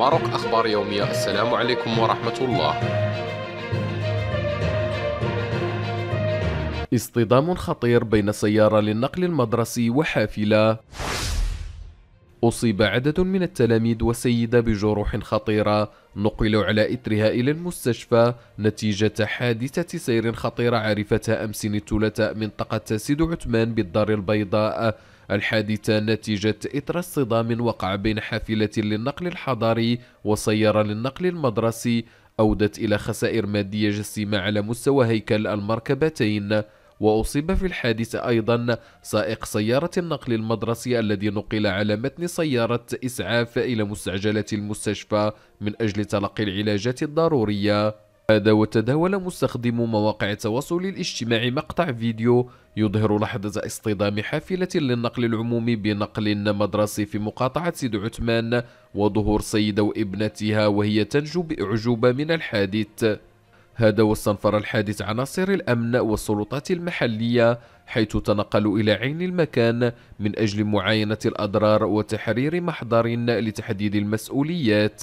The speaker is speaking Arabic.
ماروك أخبار يومية السلام عليكم ورحمة الله اصطدام خطير بين سيارة للنقل المدرسي وحافلة أصيب عدد من التلاميذ وسيدة بجروح خطيرة نقلوا على إثرها إلى المستشفى نتيجة حادثة سير خطيرة عرفتها أمس الثلاثاء منطقة سيد عثمان بالدار البيضاء الحادثة نتيجة إثر اصطدام وقع بين حافلة للنقل الحضري وسيارة للنقل المدرسي أودت إلى خسائر مادية جسيمة على مستوى هيكل المركبتين وأصيب في الحادثة أيضا سائق سيارة النقل المدرسي الذي نقل على متن سيارة إسعاف إلى مستعجلة المستشفى من أجل تلقي العلاجات الضرورية هذا وتداول مستخدم مواقع التواصل الاجتماعي مقطع فيديو يظهر لحظة اصطدام حافلة للنقل العمومي بنقل مدرسي في مقاطعة سيد عثمان وظهور سيدة وابنتها وهي تنجو بإعجوبة من الحادث هذا واستنفر الحادث عناصر الأمن والسلطات المحلية حيث تنقلوا إلى عين المكان من أجل معاينة الأضرار وتحرير محضر لتحديد المسؤوليات